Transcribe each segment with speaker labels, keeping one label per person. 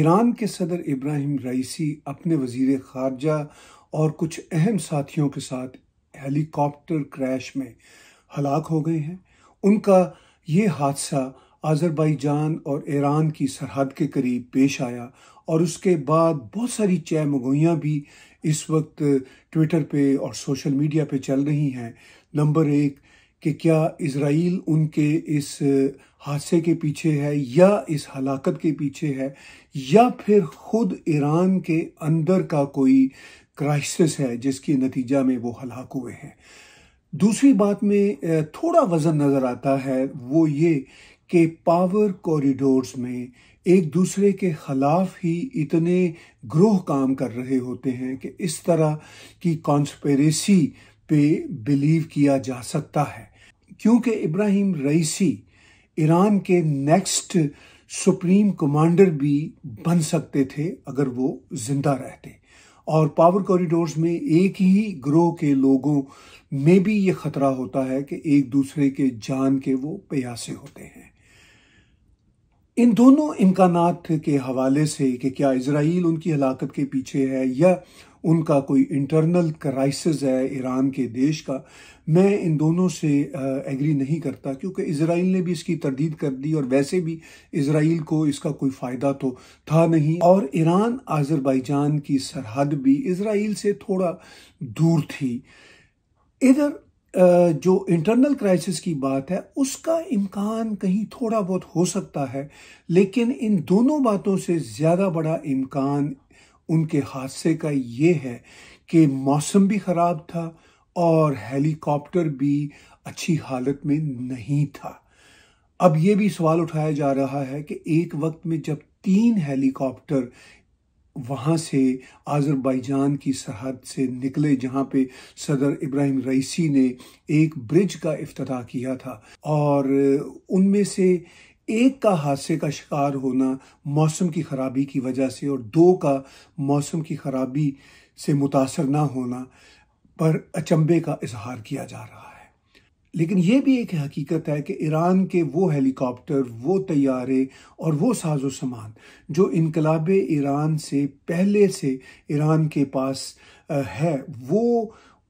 Speaker 1: ایران کے صدر Ebrahim Raisi اپنے وزیر خارجہ اور کچھ اہم ساتھیوں کے ساتھ ہیلی کاپٹر کریش میں ہلاک ہو گئے ہیں ان کا یہ حادثہ آذربائی جان اور ایران کی سرحد کے قریب پیش آیا اور اس کے بعد بہت ساری چہ مگوئیاں بھی اس وقت ٹویٹر پہ اور سوشل میڈیا پہ چل رہی ہیں نمبر ایک کہ کیا اسرائیل ان کے اس حادثے کے پیچھے ہے یا اس ہلاکت کے پیچھے ہے یا پھر خود ایران کے اندر کا کوئی کرائسس ہے جس کے نتیجہ میں وہ ہلاک ہوئے ہیں دوسری بات میں تھوڑا وزن نظر آتا ہے وہ یہ کہ پاور کوریڈورز میں ایک دوسرے کے خلاف ہی اتنے گروہ کام کر رہے ہوتے ہیں کہ اس طرح کی کانسپیریسی پہ بلیو کیا جا سکتا ہے کیونکہ ابراہیم رئیسی ایران کے نیکسٹ سپریم کمانڈر بھی بن سکتے تھے اگر وہ زندہ رہتے اور پاور کوریڈورز میں ایک ہی گروہ کے لوگوں میں بھی یہ خطرہ ہوتا ہے کہ ایک دوسرے کے جان کے وہ پیاسے ہوتے ہیں ان دونوں امکانات کے حوالے سے کہ کیا اسرائیل ان کی ہلاکت کے پیچھے ہے یا ان کا کوئی انٹرنل کرائسز ہے ایران کے دیش کا میں ان دونوں سے ایگری نہیں کرتا کیونکہ اسرائیل نے بھی اس کی تردید کر دی اور ویسے بھی اسرائیل کو اس کا کوئی فائدہ تو تھا نہیں اور ایران آذربائیجان کی سرحد بھی اسرائیل سے تھوڑا دور تھی ادھر جو انٹرنل کرائسس کی بات ہے اس کا امکان کہیں تھوڑا بہت ہو سکتا ہے لیکن ان دونوں باتوں سے زیادہ بڑا امکان ان کے حادثے کا یہ ہے کہ موسم بھی خراب تھا اور ہیلی کاپٹر بھی اچھی حالت میں نہیں تھا اب یہ بھی سوال اٹھایا جا رہا ہے کہ ایک وقت میں جب تین ہیلی کاپٹر وہاں سے آذر جان کی سرحد سے نکلے جہاں پہ صدر ابراہیم رئیسی نے ایک برج کا افتتاح کیا تھا اور ان میں سے ایک کا حادثے کا شکار ہونا موسم کی خرابی کی وجہ سے اور دو کا موسم کی خرابی سے متاثر نہ ہونا پر اچمبے کا اظہار کیا جا رہا ہے لیکن یہ بھی ایک حقیقت ہے کہ ایران کے وہ ہیلی کاپٹر وہ طیارے اور وہ ساز و سامان جو انقلاب ایران سے پہلے سے ایران کے پاس ہے وہ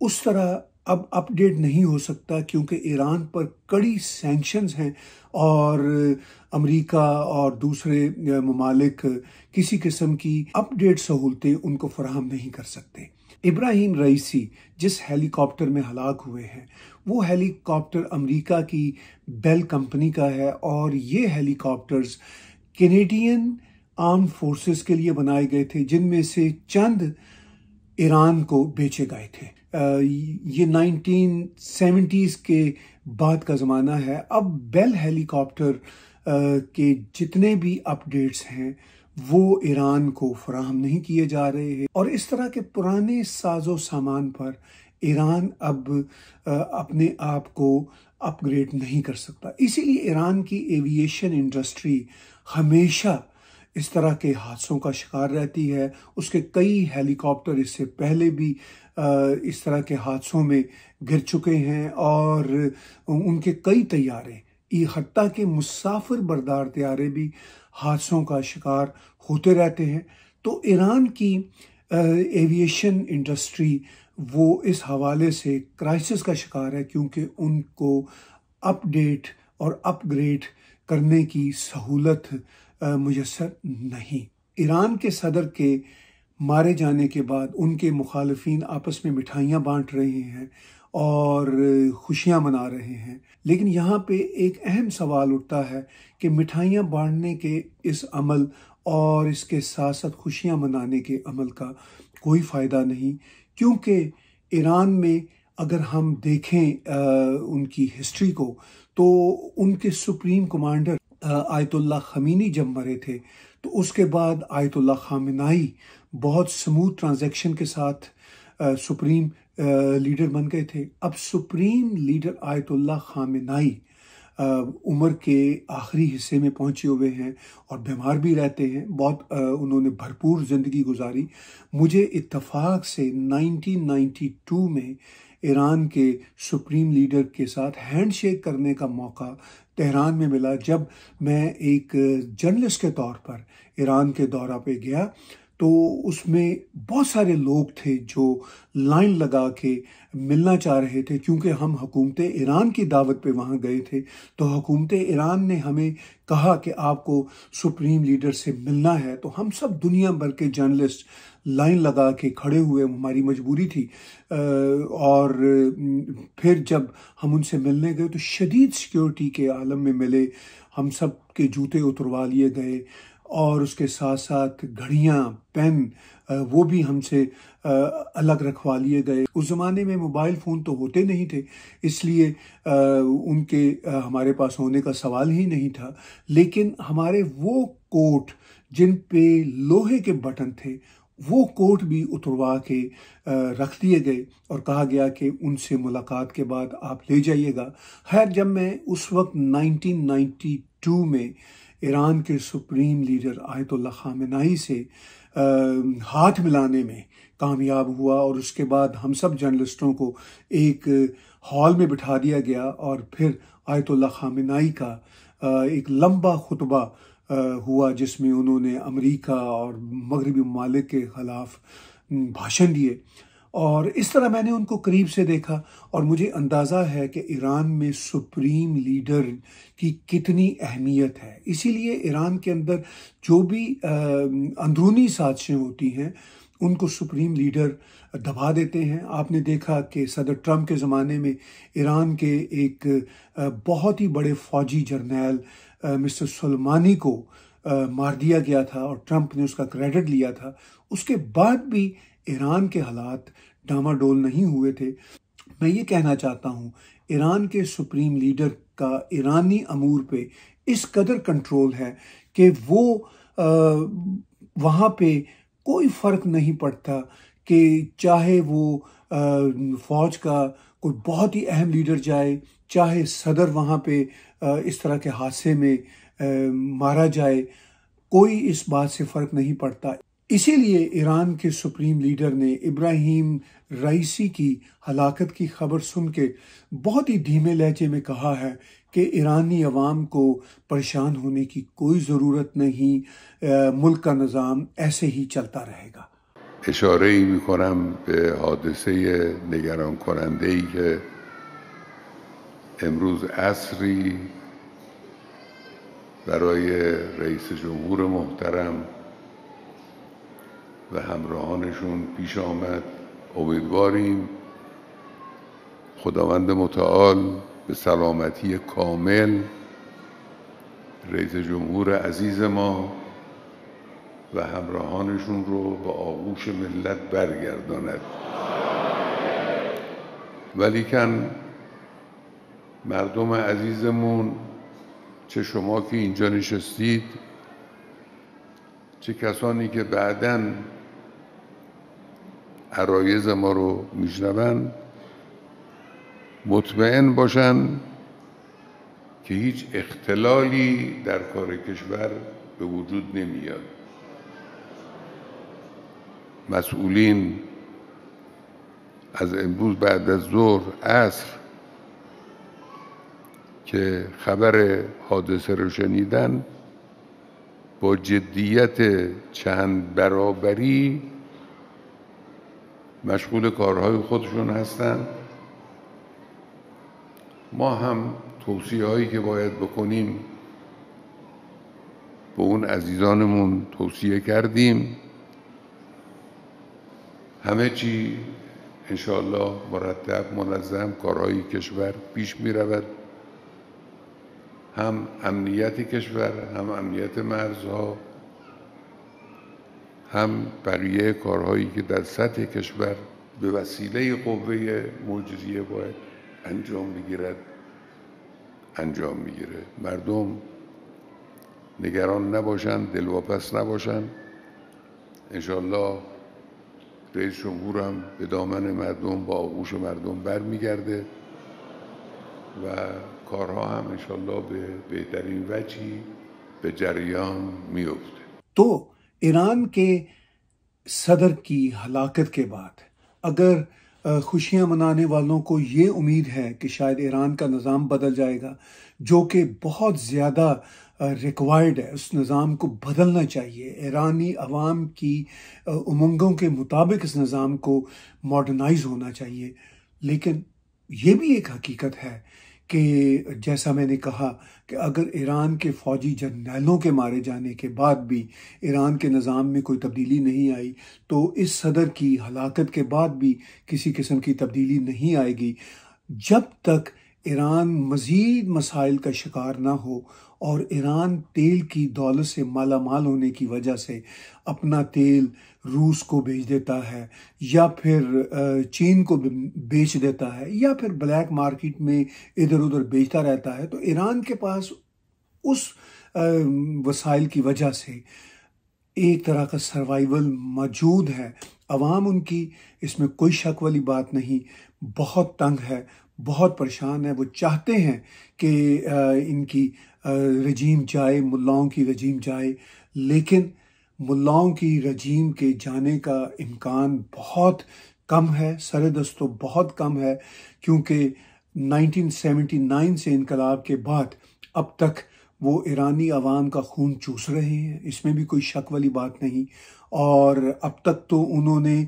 Speaker 1: اس طرح اب اپ ڈیٹ نہیں ہو سکتا کیونکہ ایران پر کڑی سینکشنز ہیں اور امریکہ اور دوسرے ممالک کسی قسم کی اپ ڈیٹ سہولتیں ان کو فراہم نہیں کر سکتے ابراہیم رئیسی جس ہیلی کاپٹر میں ہلاک ہوئے ہیں وہ ہیلی کاپٹر امریکہ کی بیل کمپنی کا ہے اور یہ helicopters Canadian arm forces کے لیے بنائے گئے تھے جن میں سے چند ایران کو بیچے گئے تھے یہ نائنٹین سیونٹیز کے بعد کا زمانہ ہے اب بیل ہیلی کاپٹر کے جتنے بھی اپ ڈیٹس ہیں وہ ایران کو فراہم نہیں کیے جا رہے ہیں اور اس طرح کے پرانے ساز و سامان پر ایران اب اپنے آپ کو اپ گریڈ نہیں کر سکتا اسی لیے ایران کی ایویشن انڈسٹری ہمیشہ اس طرح کے حادثوں کا شکار رہتی ہے اس کے کئی ہیلی کاپٹر اس سے پہلے بھی اس طرح کے حادثوں میں گر چکے ہیں اور ان کے کئی طیارے حتیٰ کے مسافر بردار طیارے بھی حادثوں کا شکار ہوتے رہتے ہیں تو ایران کی ایویشن انڈسٹری وہ اس حوالے سے کرائسس کا شکار ہے کیونکہ ان کو اپ ڈیٹ اور اپ گریڈ کرنے کی سہولت میسر نہیں ایران کے صدر کے مارے جانے کے بعد ان کے مخالفین آپس میں مٹھائیاں بانٹ رہے ہیں اور خوشیاں منا رہے ہیں لیکن یہاں پہ ایک اہم سوال اٹھتا ہے کہ مٹھائیاں بانٹنے کے اس عمل اور اس کے ساتھ ساتھ خوشیاں منانے کے عمل کا کوئی فائدہ نہیں کیونکہ ایران میں اگر ہم دیکھیں ان کی ہسٹری کو تو ان کے سپریم کمانڈر آیت اللہ خمینی جب مرے تھے تو اس کے بعد آیت اللہ خامنائی بہت سموتھ ٹرانزیکشن کے ساتھ سپریم لیڈر بن گئے تھے اب سپریم لیڈر آیت اللہ خامنائی عمر کے آخری حصے میں پہنچے ہوئے ہیں اور بیمار بھی رہتے ہیں بہت انہوں نے بھرپور زندگی گزاری مجھے اتفاق سے نائنٹین نائنٹی ٹو میں ایران کے سپریم لیڈر کے ساتھ ہینڈ شیک کرنے کا موقع تہران میں ملا جب میں ایک جرنلسٹ کے طور پر ایران کے دورہ پہ گیا تو اس میں بہت سارے لوگ تھے جو لائن لگا کے ملنا چاہ رہے تھے کیونکہ ہم حکومت ایران کی دعوت پہ وہاں گئے تھے تو حکومت ایران نے ہمیں کہا کہ آپ کو سپریم لیڈر سے ملنا ہے تو ہم سب دنیا بھر کے جرنلسٹ لائن لگا کے کھڑے ہوئے ہماری مجبوری تھی اور پھر جب ہم ان سے ملنے گئے تو شدید سیکیورٹی کے عالم میں ملے ہم سب کے جوتے اتروا لیے گئے اور اس کے ساتھ ساتھ گھڑیاں پین وہ بھی ہم سے الگ رکھوا لیے گئے اس زمانے میں موبائل فون تو ہوتے نہیں تھے اس لیے ان کے ہمارے پاس ہونے کا سوال ہی نہیں تھا لیکن ہمارے وہ کوٹ جن پہ لوہے کے بٹن تھے وہ کوٹ بھی اتروا کے رکھ دیے گئے اور کہا گیا کہ ان سے ملاقات کے بعد آپ لے جائیے گا خیر جب میں اس وقت نائنٹین نائنٹی ٹو میں ایران کے سپریم لیڈر آیت اللہ خامنائی سے ہاتھ ملانے میں کامیاب ہوا اور اس کے بعد ہم سب جرنلسٹوں کو ایک ہال میں بٹھا دیا گیا اور پھر آیت اللہ خامنائی کا ایک لمبا خطبہ ہوا جس میں انہوں نے امریکہ اور مغربی ممالک کے خلاف بھاشن دیے اور اس طرح میں نے ان کو قریب سے دیکھا اور مجھے اندازہ ہے کہ ایران میں سپریم لیڈر کی کتنی اہمیت ہے اسی لیے ایران کے اندر جو بھی اندرونی سازشیں ہوتی ہیں ان کو سپریم لیڈر دبا دیتے ہیں آپ نے دیکھا کہ صدر ٹرمپ کے زمانے میں ایران کے ایک بہت ہی بڑے فوجی جرنیل مسٹر سلمانی کو مار دیا گیا تھا اور ٹرمپ نے اس کا کریڈٹ لیا تھا اس کے بعد بھی ایران کے حالات ڈاما ڈول نہیں ہوئے تھے میں یہ کہنا چاہتا ہوں ایران کے سپریم لیڈر کا ایرانی امور پہ اس قدر کنٹرول ہے کہ وہ وہاں پہ کوئی فرق نہیں پڑتا کہ چاہے وہ فوج کا کوئی بہت ہی اہم لیڈر جائے چاہے صدر وہاں پہ اس طرح کے حادثے میں مارا جائے کوئی اس بات سے فرق نہیں پڑتا اسی لیے ایران کے سپریم لیڈر نے ابراہیم رئیسی کی ہلاکت کی خبر سن کے بہت ہی دھیمے لہجے میں کہا ہے کہ ایرانی عوام کو پریشان ہونے کی کوئی ضرورت نہیں ملک کا نظام ایسے ہی چلتا رہے گا
Speaker 2: نگران امروز برای رئیس جمهور محترم و همراهانشون پیش آمد امیدواریم خداوند متعال به سلامتی کامل رئیس جمهور عزیز ما و همراهانشون رو به آغوش ملت برگرداند ولیکن مردم عزیزمون چه شما که اینجا نشستید چه کسانی که بعدا عرایز ما رو میشنوند مطمئن باشن که هیچ اختلالی در کار کشور به وجود نمیاد مسئولین از امروز بعد از ظهر عصر که خبر حادثه رو شنیدن با جدیت چند برابری مشغول کارهای خودشون هستند ما هم توصیه هایی که باید بکنیم به اون عزیزانمون توصیه کردیم همه چی انشاءالله مرتب منظم کارهای کشور پیش میرود هم امنیت کشور هم امنیت مرزها هم بقیه کارهایی که در سطح کشور به وسیله قوه مجریه باید انجام بگیرد انجام میگیره مردم نگران نباشند دلواپس نباشند انشالله رئیس جمهور هم به دامن مردم با آغوش مردم برمیگرده و کارها هم انشالله به به بهترین وجهی جریان
Speaker 1: تو ایران کے صدر کی ہلاکت کے بعد اگر خوشیاں منانے والوں کو یہ امید ہے کہ شاید ایران کا نظام بدل جائے گا جو کہ بہت زیادہ ریکوائرڈ ہے اس نظام کو بدلنا چاہیے ایرانی عوام کی امنگوں کے مطابق اس نظام کو ماڈرنائز ہونا چاہیے لیکن یہ بھی ایک حقیقت ہے کہ جیسا میں نے کہا کہ اگر ایران کے فوجی جرنیلوں کے مارے جانے کے بعد بھی ایران کے نظام میں کوئی تبدیلی نہیں آئی تو اس صدر کی ہلاکت کے بعد بھی کسی قسم کی تبدیلی نہیں آئے گی جب تک ایران مزید مسائل کا شکار نہ ہو اور ایران تیل کی دولت سے مالا مال ہونے کی وجہ سے اپنا تیل روس کو بھیج دیتا ہے یا پھر چین کو بیچ دیتا ہے یا پھر بلیک مارکیٹ میں ادھر ادھر بیچتا رہتا ہے تو ایران کے پاس اس وسائل کی وجہ سے ایک طرح کا سروائیول موجود ہے عوام ان کی اس میں کوئی شک والی بات نہیں بہت تنگ ہے بہت پریشان ہے وہ چاہتے ہیں کہ ان کی رجیم چاہے ملاؤں کی رجیم چاہے لیکن ملاؤں کی رجیم کے جانے کا امکان بہت کم ہے سر دست تو بہت کم ہے کیونکہ نائنٹین سیونٹی نائن سے انقلاب کے بعد اب تک وہ ایرانی عوام کا خون چوس رہے ہیں اس میں بھی کوئی شک والی بات نہیں اور اب تک تو انہوں نے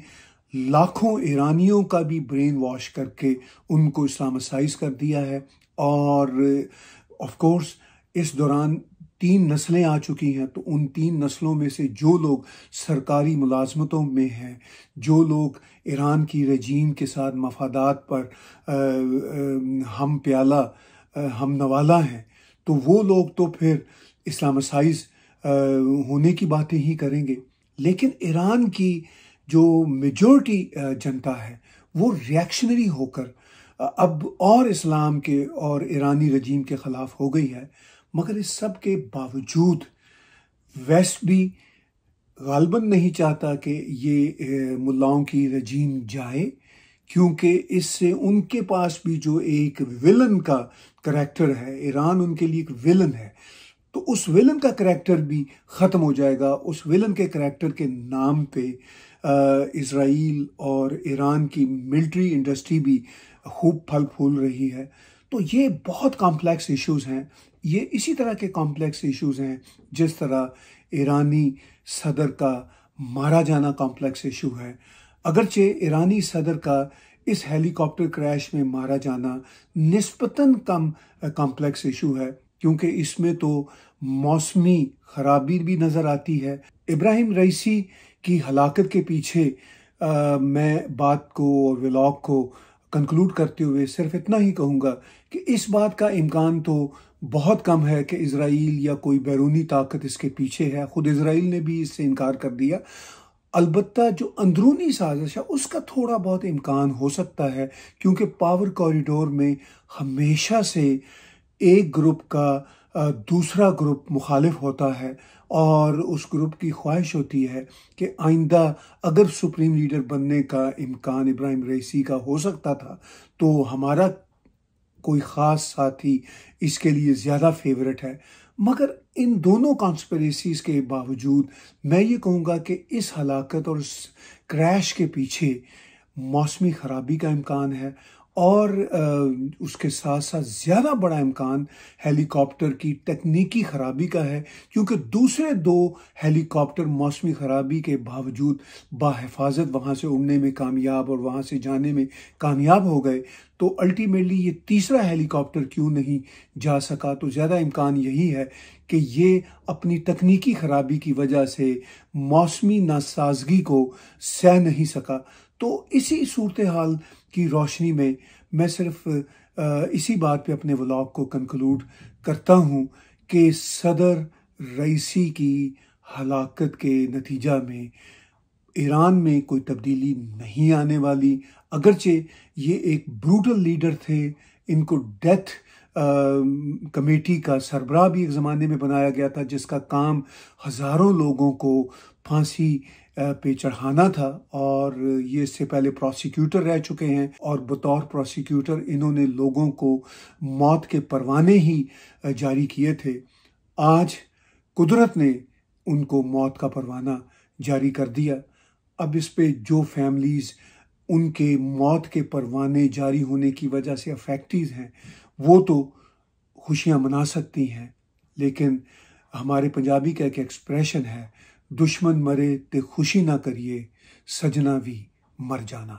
Speaker 1: لاکھوں ایرانیوں کا بھی برین واش کر کے ان کو اسلامسائز کر دیا ہے اور آف کورس اس دوران تین نسلیں آ چکی ہیں تو ان تین نسلوں میں سے جو لوگ سرکاری ملازمتوں میں ہیں جو لوگ ایران کی رجیم کے ساتھ مفادات پر ہم پیالہ ہم نوالا ہیں تو وہ لوگ تو پھر اسلامسائز ہونے کی باتیں ہی کریں گے لیکن ایران کی جو میجورٹی جنتا ہے وہ ریاکشنری ہو کر اب اور اسلام کے اور ایرانی رجیم کے خلاف ہو گئی ہے مگر اس سب کے باوجود ویسٹ بھی غالباً نہیں چاہتا کہ یہ ملاؤں کی رجیم جائے کیونکہ اس سے ان کے پاس بھی جو ایک ولن کا کریکٹر ہے ایران ان کے لیے ایک ولن ہے تو اس ولن کا کریکٹر بھی ختم ہو جائے گا اس ولن کے کریکٹر کے نام پہ اسرائیل اور ایران کی ملٹری انڈسٹری بھی خوب پھل پھول رہی ہے تو یہ بہت کامپلیکس ایشوز ہیں یہ اسی طرح کے کامپلیکس ایشوز ہیں جس طرح ایرانی صدر کا مارا جانا کمپلیکس ایشو ہے اگرچہ ایرانی صدر کا اس ہیلی کاپٹر کریش میں مارا جانا نسبتاً کم کامپلیکس ایشو ہے کیونکہ اس میں تو موسمی خرابی بھی نظر آتی ہے ابراہیم رئیسی کی ہلاکت کے پیچھے میں بات کو اور ولاگ کو کنکلوڈ کرتے ہوئے صرف اتنا ہی کہوں گا کہ اس بات کا امکان تو بہت کم ہے کہ اسرائیل یا کوئی بیرونی طاقت اس کے پیچھے ہے خود اسرائیل نے بھی اس سے انکار کر دیا البتہ جو اندرونی سازش ہے اس کا تھوڑا بہت امکان ہو سکتا ہے کیونکہ پاور کوریڈور میں ہمیشہ سے ایک گروپ کا دوسرا گروپ مخالف ہوتا ہے اور اس گروپ کی خواہش ہوتی ہے کہ آئندہ اگر سپریم لیڈر بننے کا امکان ابراہیم رئیسی کا ہو سکتا تھا تو ہمارا کوئی خاص ساتھی اس کے لیے زیادہ فیوریٹ ہے مگر ان دونوں کانسپریسیز کے باوجود میں یہ کہوں گا کہ اس ہلاکت اور اس کریش کے پیچھے موسمی خرابی کا امکان ہے اور اس کے ساتھ ساتھ زیادہ بڑا امکان ہیلی کاپٹر کی تکنیکی خرابی کا ہے کیونکہ دوسرے دو ہیلی کاپٹر موسمی خرابی کے باوجود بحفاظت وہاں سے اڑنے میں کامیاب اور وہاں سے جانے میں کامیاب ہو گئے تو الٹیمیٹلی یہ تیسرا ہیلی کاپٹر کیوں نہیں جا سکا تو زیادہ امکان یہی ہے کہ یہ اپنی تکنیکی خرابی کی وجہ سے موسمی ناسازگی کو سہ نہیں سکا تو اسی صورتحال کی روشنی میں میں صرف اسی بات پہ اپنے ولاگ کو کنکلوڈ کرتا ہوں کہ صدر رئیسی کی ہلاکت کے نتیجہ میں ایران میں کوئی تبدیلی نہیں آنے والی اگرچہ یہ ایک بروٹل لیڈر تھے ان کو ڈیتھ کمیٹی کا سربراہ بھی ایک زمانے میں بنایا گیا تھا جس کا کام ہزاروں لوگوں کو پھانسی پہ چڑھانا تھا اور یہ اس سے پہلے پروسیکیوٹر رہ چکے ہیں اور بطور پروسیکیوٹر انہوں نے لوگوں کو موت کے پروانے ہی جاری کیے تھے آج قدرت نے ان کو موت کا پروانہ جاری کر دیا اب اس پہ جو فیملیز ان کے موت کے پروانے جاری ہونے کی وجہ سے افیکٹیز ہیں وہ تو خوشیاں منا سکتی ہیں لیکن ہمارے پنجابی کا ایک ایکسپریشن ہے ਦੁਸ਼ਮਣ ਮਰੇ ਤੇ ਖੁਸ਼ੀ ਨਾ ਕਰੀਏ ਸਜਣਾ ਵੀ ਮਰ ਜਾਣਾ